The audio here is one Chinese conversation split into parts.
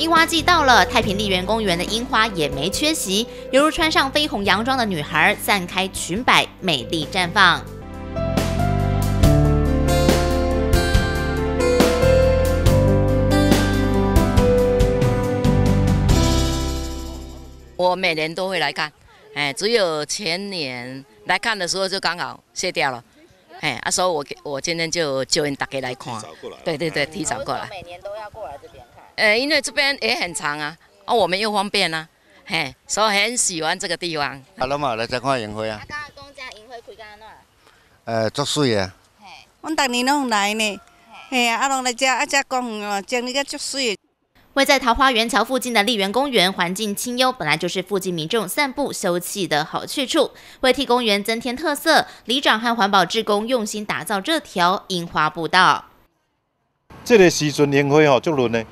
樱花季到了，太平丽园公园的樱花也没缺席，犹如穿上绯红洋装的女孩，散开裙摆，美丽绽放。我每年都会来看，哎，只有前年来看的时候就刚好卸掉了，哎，啊，所以，我我今天就就人大家来看，对对对，提早过来，每年都要过来这边看。呃，因为这边也很长啊，哦，我们又方便呐，嘿，所以很喜欢这个地方。阿龙嘛，来再看樱花啊。阿刚公家樱花开甘呐。诶，足水啊。嘿，我逐年拢来呢。嘿，阿龙来只阿只公园哦，种那个足水。位在桃花源桥附近的丽园公园，环境清幽，本来就是附近民众散步休憩的好去处。为替公园增添特色，里长和环保志工用心打造这条樱花步道。这个时阵樱花吼，足嫩的。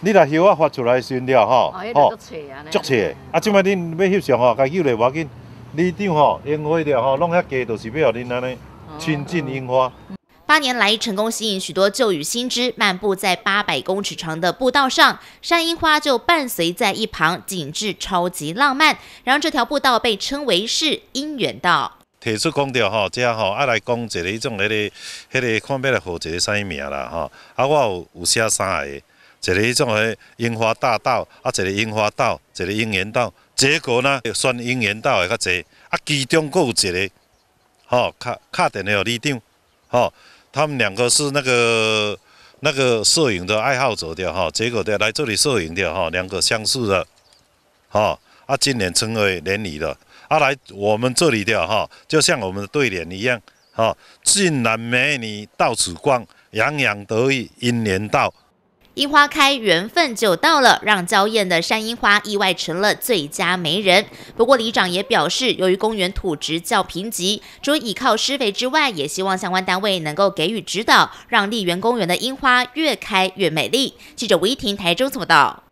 你来翕啊，发出来算了吼，哦，足切，啊，即摆恁要翕相吼，该约来话紧，你张吼樱花了吼，弄遐多都是要让恁安尼亲近樱花。八年来，成功吸引许多旧与新知漫步在八百公尺长的步道上，山樱花就伴随在一旁，景致超级浪漫。然后这条步道被称为是姻缘道。提叔讲了吼，即下吼爱来讲一个一种那个，那个看要来好一个啥物名啦吼，啊，我有有写三个。一个迄种诶樱花大道，啊，一个樱花道，一个樱园道，结果呢，选樱园道的较侪，啊，其中佫有一个，吼，卡卡点的有两张，吼，他们两个是那个那个摄影的爱好者掉，哈，结果着来这里摄影着吼，两个相似的，哈，啊，今年成为连理了，啊，来我们这里掉，哈，就像我们的对联一样，哈，俊男美女到此逛，洋洋得意樱园道。樱花开，缘分就到了，让娇艳的山樱花意外成了最佳媒人。不过里长也表示，由于公园土质较贫瘠，除依靠施肥之外，也希望相关单位能够给予指导，让丽园公园的樱花越开越美丽。记者吴怡婷台中报道。